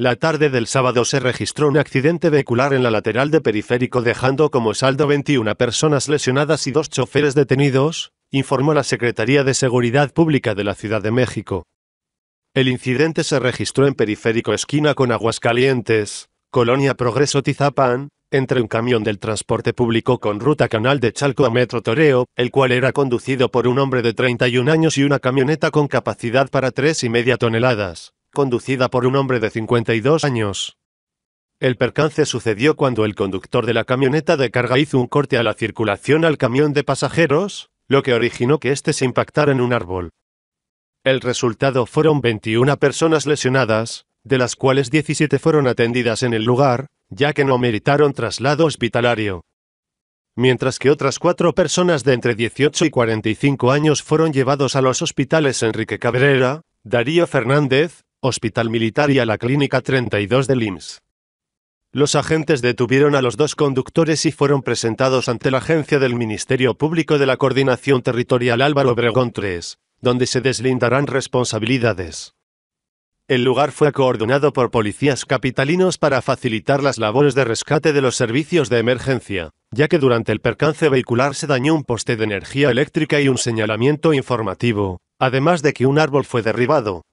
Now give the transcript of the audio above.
La tarde del sábado se registró un accidente vehicular en la lateral de periférico dejando como saldo 21 personas lesionadas y dos choferes detenidos, informó la Secretaría de Seguridad Pública de la Ciudad de México. El incidente se registró en periférico esquina con Aguascalientes, Colonia Progreso Tizapán, entre un camión del transporte público con ruta canal de Chalco a Metro Toreo, el cual era conducido por un hombre de 31 años y una camioneta con capacidad para tres y media toneladas conducida por un hombre de 52 años. El percance sucedió cuando el conductor de la camioneta de carga hizo un corte a la circulación al camión de pasajeros, lo que originó que éste se impactara en un árbol. El resultado fueron 21 personas lesionadas, de las cuales 17 fueron atendidas en el lugar, ya que no meritaron traslado hospitalario. Mientras que otras cuatro personas de entre 18 y 45 años fueron llevados a los hospitales Enrique Cabrera, Darío Fernández, Hospital Militar y a la Clínica 32 de LIMS. Los agentes detuvieron a los dos conductores y fueron presentados ante la agencia del Ministerio Público de la Coordinación Territorial Álvaro Obregón 3, donde se deslindarán responsabilidades. El lugar fue coordinado por policías capitalinos para facilitar las labores de rescate de los servicios de emergencia, ya que durante el percance vehicular se dañó un poste de energía eléctrica y un señalamiento informativo, además de que un árbol fue derribado,